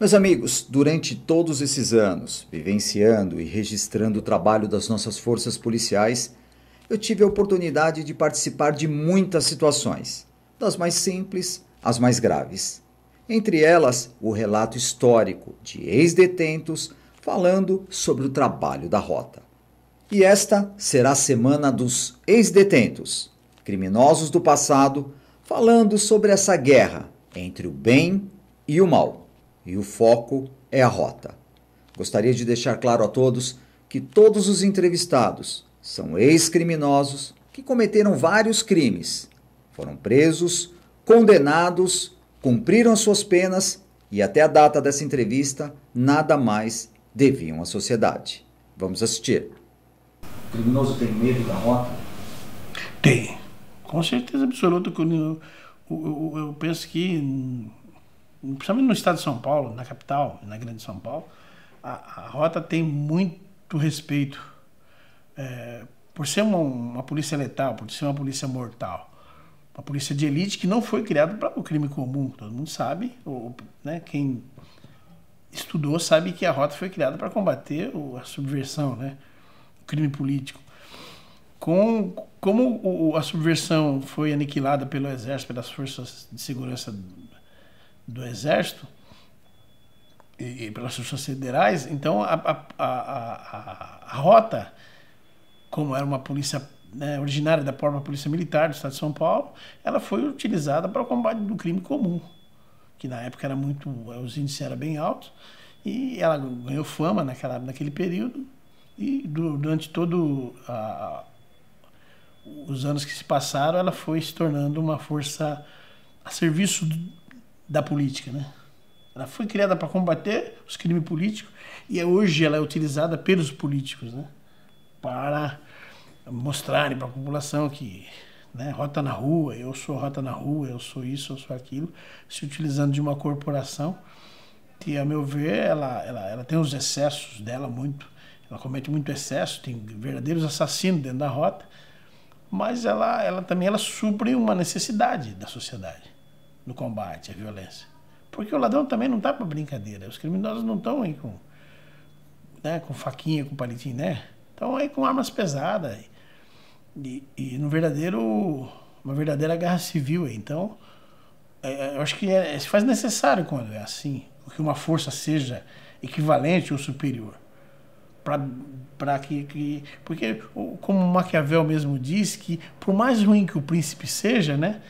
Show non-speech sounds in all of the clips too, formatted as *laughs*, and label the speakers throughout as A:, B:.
A: Meus amigos, durante todos esses anos, vivenciando e registrando o trabalho das nossas forças policiais, eu tive a oportunidade de participar de muitas situações, das mais simples às mais graves. Entre elas, o relato histórico de ex-detentos falando sobre o trabalho da rota. E esta será a semana dos ex-detentos, criminosos do passado, falando sobre essa guerra entre o bem e o mal e o foco é a rota. Gostaria de deixar claro a todos que todos os entrevistados são ex-criminosos que cometeram vários crimes, foram presos, condenados, cumpriram suas penas e, até a data dessa entrevista, nada mais deviam à sociedade. Vamos assistir. O criminoso tem medo da rota?
B: Tem. Com certeza absoluta. Eu, eu, eu penso que principalmente no estado de São Paulo, na capital, na grande São Paulo, a, a rota tem muito respeito é, por ser uma, uma, polícia letal, por ser uma polícia mortal, uma polícia de elite que não foi criada para o crime comum, todo mundo sabe, ou, né, quem estudou sabe que a rota foi criada para combater o, a subversão, né, o crime político. Com, como o, a subversão foi aniquilada pelo exército, pelas forças de segurança do Exército e, e pelas forças federais, então a, a, a, a, rota, como era uma polícia né, originária da própria Polícia Militar do Estado de São Paulo, ela foi utilizada para o combate do crime comum, que na época era muito, os índices eram bem altos, e ela ganhou fama naquela, naquele período, e durante todo a, os anos que se passaram, ela foi se tornando uma força a serviço da política, né? Ela foi criada para combater os crimes políticos e é hoje ela é utilizada pelos políticos, né? Para mostrarem para a população que, né, rota na rua, eu sou rota na rua, eu sou isso, eu sou aquilo, se utilizando de uma corporação que, a meu ver, ela, ela, ela tem os excessos dela muito, ela comete muito excesso, tem verdadeiros assassinos dentro da rota, mas ela, ela também ela supre uma necessidade da sociedade no combate à violência. Porque o ladrão também não está para brincadeira. Os criminosos não estão aí com, né, com faquinha, com palitinho, né? Estão aí com armas pesadas. E, e no verdadeiro, uma verdadeira guerra civil. Então, é, é, eu acho que é, é, se faz necessário quando é assim. Que uma força seja equivalente ou superior. Para que, que. Porque, como Maquiavel mesmo diz, que por mais ruim que o príncipe seja, né?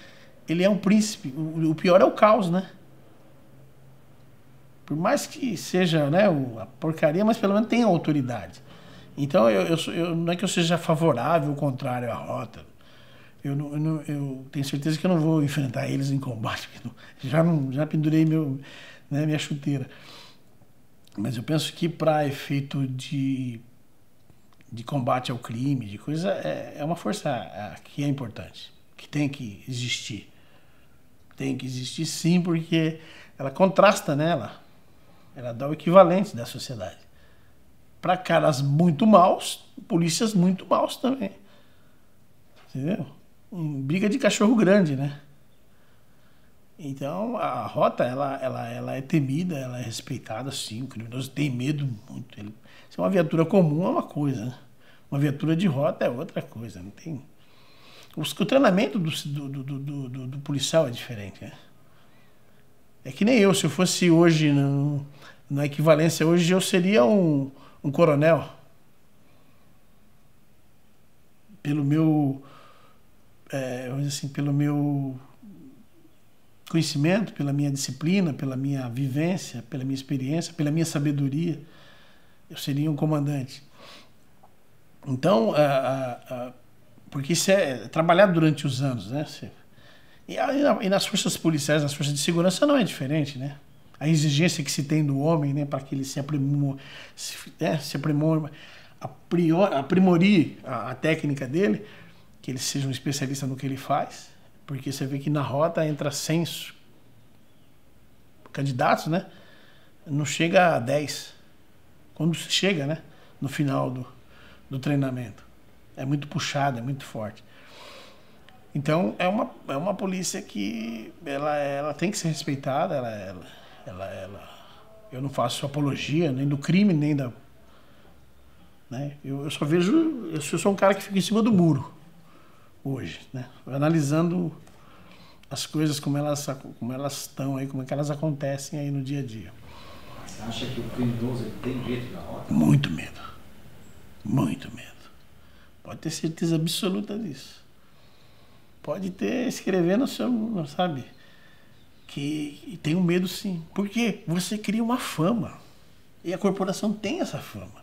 B: ele é um príncipe. O pior é o caos, né? Por mais que seja né, a porcaria, mas pelo menos tem autoridade. Então, eu, eu, eu, não é que eu seja favorável ao contrário à rota. Eu, não, eu, tenho certeza que eu não vou enfrentar eles em combate. *laughs* Não, já, não, já pendurei meu, né, minha chuteira. Mas eu penso que para efeito de, de combate ao crime, de coisa, é, é uma força que é importante, que tem que existir. Tem que existir sim, porque ela contrasta nela. Ela dá o equivalente da sociedade. Para caras muito maus, polícias muito maus também. Entendeu? Em briga de cachorro grande, né? Então a rota ela, ela, ela é temida, ela é respeitada sim. O criminoso tem medo muito. Ele, se é uma viatura comum é uma coisa, né? uma viatura de rota é outra coisa. Não tem. Os, o treinamento do, do, do, do, do policial é diferente. Né? É que nem eu, se eu fosse hoje, no, na equivalência hoje, eu seria um, um coronel. Pelo meu, é, vamos dizer assim, pelo meu conhecimento, pela minha disciplina, pela minha vivência, pela minha experiência, pela minha sabedoria, eu seria um comandante. Então, a, a, a, porque isso é trabalhado durante os anos, né? E, e nas forças policiais, nas forças de segurança não é diferente, né? A exigência que se tem do homem, né, para que ele se aprimore, né, se aprimore, aprimorie a, a técnica dele, que ele seja um especialista no que ele faz, porque você vê que na rota entra 100 candidatos, né? Não chega a 10. Quando chega, né? No final do, do treinamento. É muito puxada, é muito forte. Então é uma, é uma polícia que ela, ela tem que ser respeitada, ela, ela, ela, ela eu não faço apologia nem do crime, nem da. Né? Eu, eu só vejo. Eu sou um cara que fica em cima do muro hoje, né? analisando as coisas como elas como elas estão aí, como é que elas acontecem aí no dia a dia. Você acha que o criminoso tem medo da rota? Muito medo. Muito medo. Pode ter certeza absoluta disso. Pode ter escrevendo no seu, sabe? Que tem um medo sim. Porque você cria uma fama. E a corporação tem essa fama.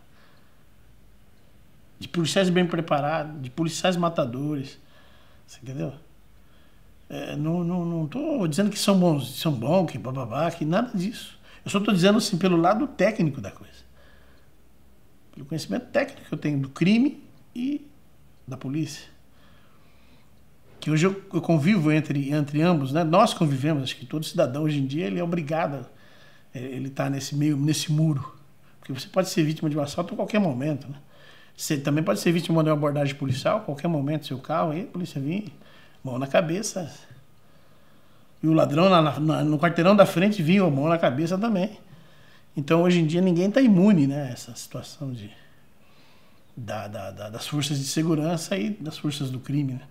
B: De policiais bem preparados, de policiais matadores. Você entendeu? É, não, não, não tô dizendo que são bons, são bons, que bababá, que nada disso. Eu só estou dizendo assim pelo lado técnico da coisa. Pelo conhecimento técnico que eu tenho do crime e da polícia. Que hoje eu, eu convivo entre, entre ambos, né? nós convivemos, acho que todo cidadão hoje em dia ele é obrigado, é, ele está nesse meio, nesse muro. Porque você pode ser vítima de um assalto a qualquer momento. Né? Você também pode ser vítima de uma abordagem policial a qualquer momento, seu carro, aí a polícia vem, mão na cabeça. E o ladrão na, na, no quarteirão da frente vinha mão na cabeça também. Então hoje em dia ninguém está imune, né? Essa situação de da, da, da, das forças de segurança e das forças do crime. Né?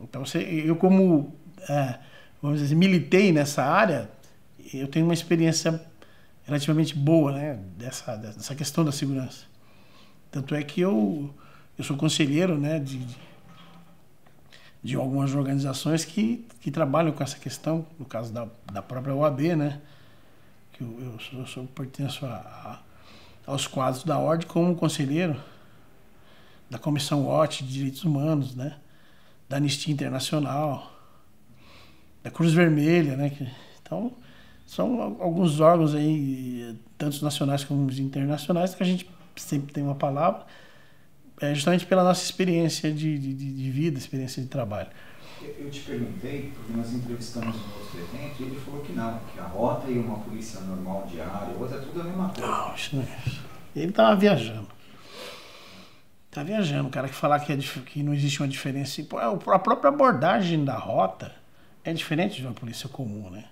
B: Então, eu como, é, vamos dizer, assim, militei nessa área, eu tenho uma experiência relativamente boa né, dessa, dessa questão da segurança. Tanto é que eu, eu sou conselheiro né, de, de algumas organizações que, que trabalham com essa questão, no caso da, da própria OAB, né, que eu, eu, sou, eu sou, pertenço a, a, aos quadros da ordem como conselheiro da Comissão Watch de Direitos Humanos, né? da Anistia Internacional, da Cruz Vermelha. Né? Então, são alguns órgãos aí, tanto nacionais como internacionais, que a gente sempre tem uma palavra, é justamente pela nossa experiência de, de, de vida, experiência de trabalho. Eu te
A: perguntei, porque nós entrevistamos um outro evento, e ele falou que não, que a rota e uma polícia normal diária, outra é tudo a mesma coisa. Não,
B: isso não é isso. Ele estava viajando. Tá viajando. O cara que falar que, é, que não existe uma diferença. É a própria abordagem da rota é diferente de uma polícia comum, né?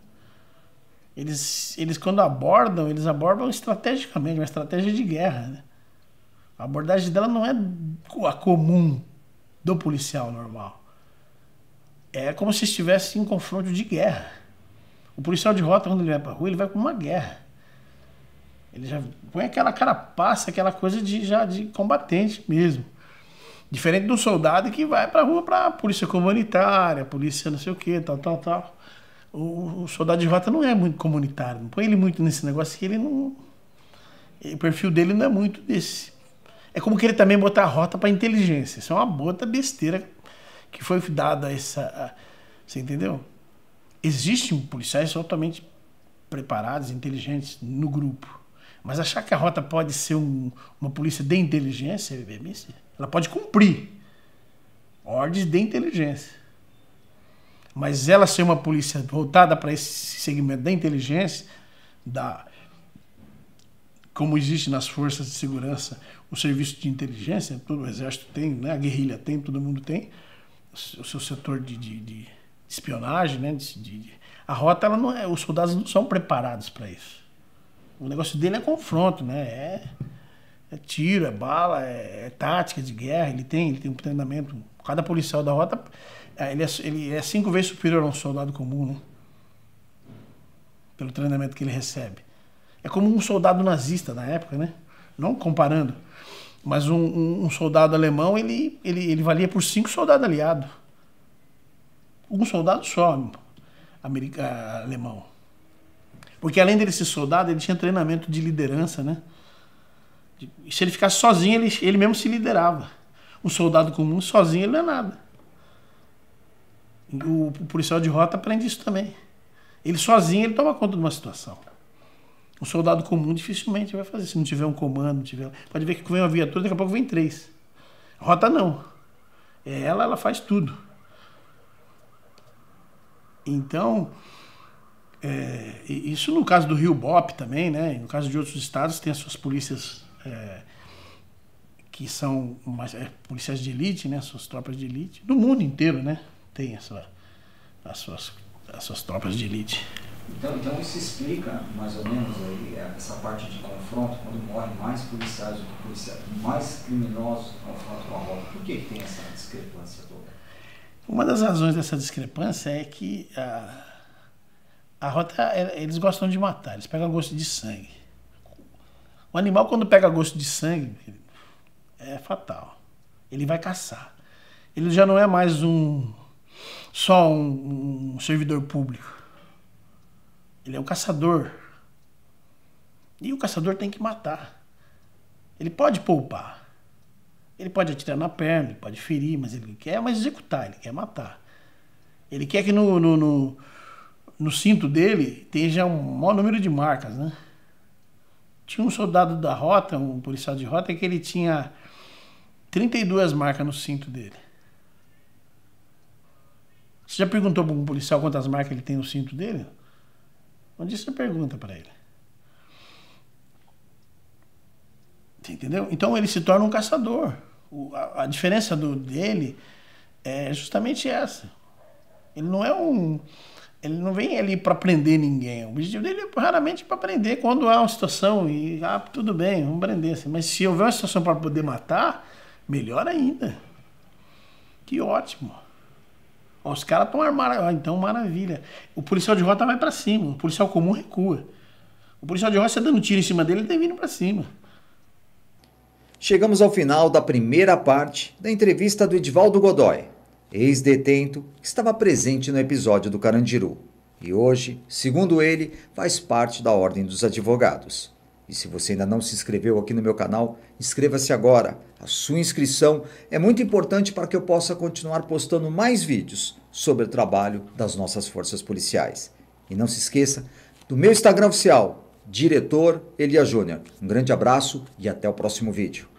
B: Eles, eles quando abordam, eles abordam estrategicamente, uma estratégia de guerra, né? A abordagem dela não é a comum do policial normal. É como se estivesse em confronto de guerra. O policial de rota, quando ele vai pra rua, ele vai com uma guerra. Ele já põe aquela carapaça, aquela coisa de já de combatente mesmo. Diferente do soldado que vai pra rua pra polícia comunitária, polícia não sei o que, tal, tal, tal. O, o soldado de rota não é muito comunitário, não põe ele muito nesse negócio que ele não. O perfil dele não é muito desse. É como que ele também botar a rota para inteligência. Isso é uma bota besteira que foi dada essa. Você entendeu? Existem policiais altamente preparados, inteligentes no grupo. Mas achar que a rota pode ser um, uma polícia de inteligência, é ela pode cumprir ordens de inteligência. Mas ela ser uma polícia voltada para esse segmento da inteligência, da como existe nas forças de segurança o serviço de inteligência, todo o exército tem, né? a guerrilha tem, todo mundo tem, o seu setor de, de, de espionagem, né? De, a rota, ela não é, os soldados não são preparados para isso. O negócio dele é confronto, né? É, é tiro, é bala, é, é, tática de guerra. Ele tem, ele tem um treinamento. Cada policial da rota, é, ele é, ele é cinco vezes superior a um soldado comum, né? Pelo treinamento que ele recebe. É como um soldado nazista na época, né? Não comparando. Mas um, um, um soldado alemão, ele, ele, ele valia por cinco soldados aliados. Um soldado só, americano alemão. Porque além dele ser soldado, ele tinha treinamento de liderança, né? Se ele ficasse sozinho, ele, ele mesmo se liderava. Um soldado comum, sozinho, ele não é nada. O, o policial de rota aprende isso também. Ele sozinho, ele toma conta de uma situação. Um soldado comum dificilmente vai fazer, se não tiver um comando, tiver... Pode ver que vem uma viatura, daqui a pouco vem três. Rota não. É ela, ela faz tudo. Então, é, isso no caso do Rio Bop também, né? no caso de outros estados, tem as suas polícias é, que são mais é, policiais de elite, né? suas tropas de elite. No mundo inteiro, né? Tem as, suas, as suas tropas de elite.
A: Então, então isso explica mais ou menos aí, é, essa parte de confronto, quando morrem mais policiais do que policiais, mais criminosos ao fato com a roda. Por que tem essa discrepância toda?
B: Uma das razões dessa discrepância é que. Ah, a rota, é, eles gostam de matar, eles pegam gosto de sangue. O animal, quando pega gosto de sangue, é fatal. Ele vai caçar. Ele já não é mais um só um, um servidor público. Ele é um caçador. E o caçador tem que matar. Ele pode poupar. Ele pode atirar na perna, ele pode ferir, mas ele quer mais executar, ele quer matar. Ele quer que no, no, no no cinto dele tem já um maior número de marcas, né? Tinha um soldado da rota, um policial de rota, que ele tinha 32 marcas no cinto dele. Você já perguntou para um policial quantas marcas ele tem no cinto dele? Onde é você pergunta para ele? entendeu? Então ele se torna um caçador. O, a, a, diferença do, dele é justamente essa. Ele não é um, ele não vem ali para prender ninguém. O objetivo dele é raramente para prender quando há uma situação e ah, tudo bem, vamos prender. Assim. Mas se houver uma situação para poder matar, melhor ainda. Que ótimo. Ó, os caras estão armados. então, maravilha. O policial de rota vai para cima, o policial comum recua. O policial de rota, você dando tiro em cima dele, ele tem tá vindo para cima. Chegamos ao final da
A: primeira parte da entrevista do Edvaldo Godoy ex-detento, estava presente no episódio do Carandiru e hoje, segundo ele, faz parte da Ordem dos Advogados. E se você ainda não se inscreveu aqui no meu canal, inscreva-se agora. A sua inscrição é muito importante para que eu possa continuar postando mais vídeos sobre o trabalho das nossas forças policiais. E não se esqueça do meu Instagram oficial, diretor Elia Júnior. Um grande abraço e até o próximo vídeo.